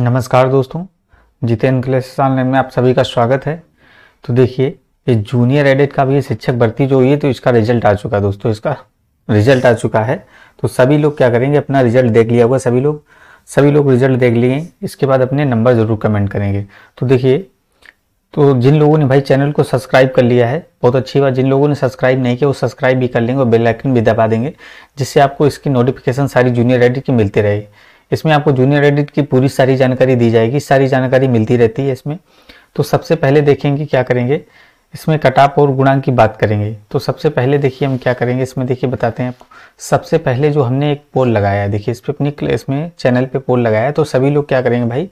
नमस्कार दोस्तों Jitendra classes online में आप सभी का स्वागत है तो देखिए ये जूनियर एडिट का भी शिक्षक भर्ती जो हुई है तो इसका रिजल्ट आ चुका है दोस्तों इसका रिजल्ट आ चुका है तो सभी लोग क्या करेंगे अपना रिजल्ट देख लिया होगा सभी लोग सभी लोग रिजल्ट देख लिए इसके बाद अपने नंबर ज़रूर कमेंट करेंगे तो देखिए तो जिन लोगों ने भाई चैनल को सब्सक्राइब कर लिया है बहुत अच्छी बात जिन लोगों ने सब्सक्राइब नहीं किया वो सब्सक्राइब भी कर लेंगे और बेल आइकन भी दबा देंगे जिससे आपको इसकी नोटिफिकेशन सारी जूनियर एडिट की मिलती रहेगी इसमें आपको जूनियर एडिट की पूरी सारी जानकारी दी जाएगी सारी जानकारी मिलती रहती है इसमें तो सबसे पहले देखेंगे क्या करेंगे इसमें कटाप और गुणांक की बात करेंगे तो सबसे पहले देखिए हम क्या करेंगे इसमें देखिए बताते हैं आपको सबसे पहले जो हमने एक पोल लगाया है देखिए इस पर अपनी इसमें चैनल पे पोल लगाया है तो सभी लोग क्या करेंगे भाई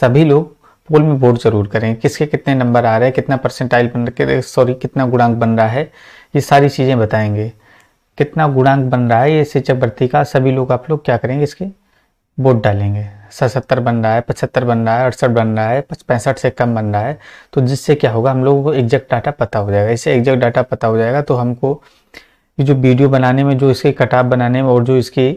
सभी लोग पोल में वोट जरूर करें किसके कितने नंबर आ रहे हैं कितना परसेंटाइल बन रहा सॉरी कितना गुणांक बन रहा है ये सारी चीज़ें बताएंगे कितना गुणांक बन रहा है ये शिक्षक भर्ती का सभी लोग आप लोग क्या करेंगे इसके वोट डालेंगे सतहत्तर बन रहा है पचहत्तर बन रहा है अड़सठ बन रहा है पैंसठ से कम बन रहा है तो जिससे क्या होगा हम लोगों को एग्जैक्ट डाटा पता हो जाएगा इससे एग्जैक्ट डाटा पता हो जाएगा तो हमको ये जो वीडियो बनाने में जो इसके कटाप बनाने में और जो इसकी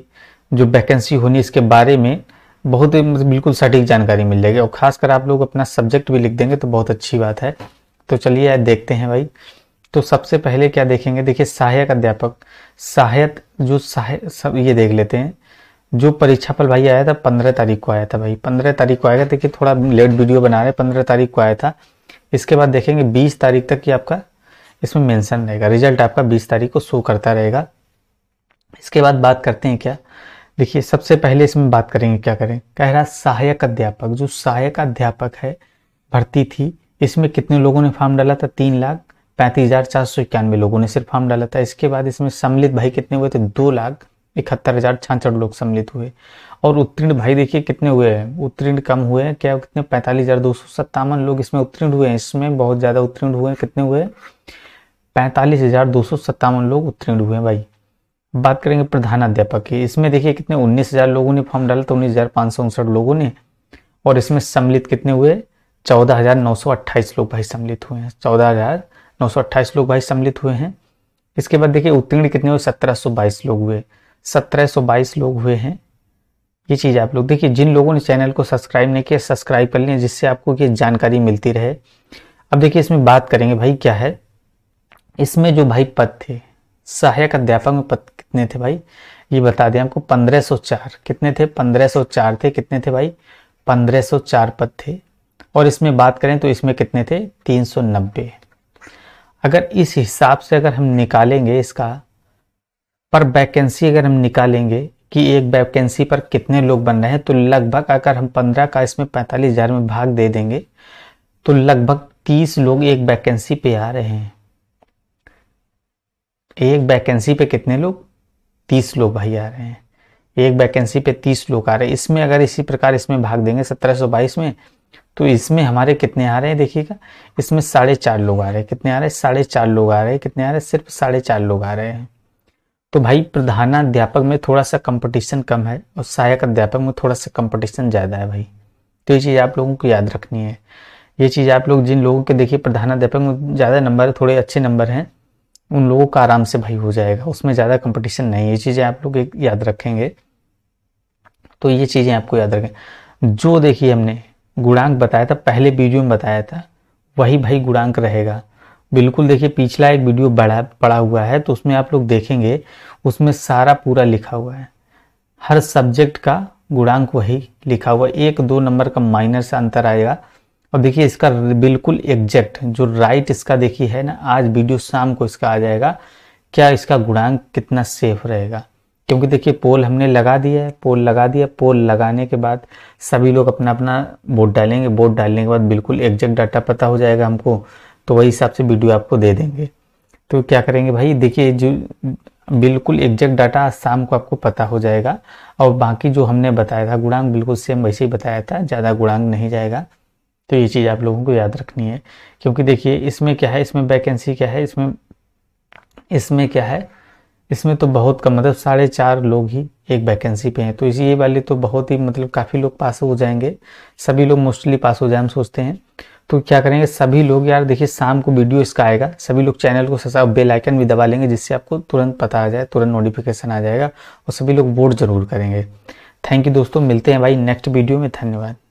जो वैकेंसी होनी इसके बारे में बहुत मतलब बिल्कुल सटीक जानकारी मिल जाएगी और ख़ासकर आप लोग अपना सब्जेक्ट भी लिख देंगे तो बहुत अच्छी बात है तो चलिए देखते हैं भाई तो सबसे पहले क्या देखेंगे देखिए सहायक अध्यापक सहायक जो सहायक सब ये देख लेते हैं जो परीक्षा फल भाई आया था पंद्रह तारीख को आया था भाई पंद्रह तारीख को आएगा देखिए थोड़ा लेट वीडियो बना रहे पंद्रह तारीख को आया था इसके बाद देखेंगे बीस तारीख तक ये आपका इसमें मेंशन रहेगा रिजल्ट आपका बीस तारीख को शो करता रहेगा इसके बाद बात करते हैं क्या देखिए सबसे पहले इसमें बात करेंगे क्या करें कह रहा सहायक अध्यापक जो सहायक अध्यापक है भर्ती थी इसमें कितने लोगों ने फॉर्म डाला था तीन लाख पैंतीस हजार चार सौ इक्यानवे लोगों ने सिर्फ फॉर्म डाला था इसके बाद इसमें सम्मिलित भाई कितने हुए थे दो लाख इकहत्तर हजार छाछठ लोग सम्मिलित हुए और उत्तीर्ण भाई देखिए कितने हुए हैं उत्तीर्ण कम हुए हैं क्या कितने पैंतालीस हजार दो सौ सत्तावन लोग इसमें उत्तीर्ण हुए हैं इसमें बहुत ज्यादा उत्तीर्ण हुए हैं कितने हुए पैंतालीस हजार दो सौ सत्तावन लोग उत्तीर्ण हुए हैं भाई बात करेंगे प्रधानाध्यापक की इसमें देखिए कितने उन्नीस हजार लोगों ने फॉर्म डाला तो उन्नीस हजार पाँच सौ उनसठ लोगों ने और इसमें सम्मिलित कितने हुए चौदह हजार नौ सौ अट्ठाईस लोग भाई सम्मिलित हुए हैं चौदह हजार नौ सौ अट्ठाईस लोग भाई सम्मिलित हुए हैं इसके बाद देखिए उत्तीर्ण कितने हुए सत्रह सौ बाईस लोग हुए 1722 लोग हुए हैं ये चीज़ आप लोग देखिए जिन लोगों ने चैनल को सब्सक्राइब नहीं किया सब्सक्राइब कर लें जिससे आपको ये जानकारी मिलती रहे अब देखिए इसमें बात करेंगे भाई क्या है इसमें जो भाई पद थे सहायक अध्यापक में पद कितने थे भाई ये बता दें आपको 1504 कितने थे 1504 थे कितने थे भाई 1504 पद थे और इसमें बात करें तो इसमें कितने थे 390 अगर इस हिसाब से अगर हम निकालेंगे इसका पर वैकेंसी अगर हम निकालेंगे कि एक वैकेंसी पर कितने लोग बन रहे हैं तो लगभग अगर हम पंद्रह का इसमें पैंतालीस हज़ार में भाग दे देंगे तो लगभग तीस लोग एक वैकेंसी पे आ रहे हैं एक वैकेंसी पे कितने लोग तीस लोग भाई आ रहे हैं एक वैकेंसी पे तीस लोग आ रहे हैं इसमें अगर इसी प्रकार इसमें भाग देंगे सत्रह सौ बाईस में तो इसमें हमारे कितने आ रहे हैं देखिएगा इसमें साढ़े चार लोग आ रहे हैं कितने आ रहे हैं साढ़े चार लोग आ रहे हैं कितने आ रहे हैं सिर्फ साढ़े चार लोग आ रहे हैं तो भाई प्रधानाध्यापक में थोड़ा सा कंपटीशन कम है और सहायक अध्यापक में थोड़ा सा कंपटीशन ज़्यादा है भाई तो ये चीज़ आप लोगों को याद रखनी है ये चीज़ आप लोग जिन लोगों के देखिए प्रधानाध्यापक में ज़्यादा नंबर थोड़े अच्छे नंबर हैं उन लोगों का आराम से भाई हो जाएगा उसमें ज़्यादा कंपटीशन नहीं है ये चीज़ें आप लोग एक याद रखेंगे तो ये चीज़ें आपको याद रखें जो देखिए हमने गुणांक बताया था पहले वीडियो में बताया था वही भाई गुणांक रहेगा बिल्कुल देखिए पिछला एक वीडियो बड़ा पड़ा हुआ है तो उसमें आप लोग देखेंगे उसमें सारा पूरा लिखा हुआ है हर सब्जेक्ट का गुणांक वही लिखा हुआ एक दो नंबर का माइनर से अंतर आएगा और देखिए इसका बिल्कुल एग्जैक्ट जो राइट इसका देखिए है ना आज वीडियो शाम को इसका आ जाएगा क्या इसका गुणांक कितना सेफ रहेगा क्योंकि देखिए पोल हमने लगा दिया है पोल लगा दिया पोल लगाने के बाद सभी लोग अपना अपना वोट डालेंगे वोट डालने के बाद बिल्कुल एग्जैक्ट डाटा पता हो जाएगा हमको तो वही हिसाब से वीडियो आपको दे देंगे तो क्या करेंगे भाई देखिए जो बिल्कुल एग्जैक्ट डाटा शाम को आपको पता हो जाएगा और बाकी जो हमने बताया था गुणांग बिल्कुल सेम वैसे ही बताया था ज़्यादा गुणांग नहीं जाएगा तो ये चीज़ आप लोगों को याद रखनी है क्योंकि देखिए इसमें क्या है इसमें वैकेंसी क्या है इसमें इसमें क्या है इसमें तो बहुत कम मतलब साढ़े चार लोग ही एक वैकेंसी पे हैं तो इसी ये वाले तो बहुत ही मतलब काफ़ी लोग पास हो जाएंगे सभी लोग मोस्टली पास हो जाए हम सोचते हैं तो क्या करेंगे सभी लोग यार देखिए शाम को वीडियो इसका आएगा सभी लोग चैनल को सब्सक्राइब बेल आइकन भी दबा लेंगे जिससे आपको तुरंत पता आ जाए तुरंत नोटिफिकेशन आ जाएगा और सभी लोग वोट ज़रूर करेंगे थैंक यू दोस्तों मिलते हैं भाई नेक्स्ट वीडियो में धन्यवाद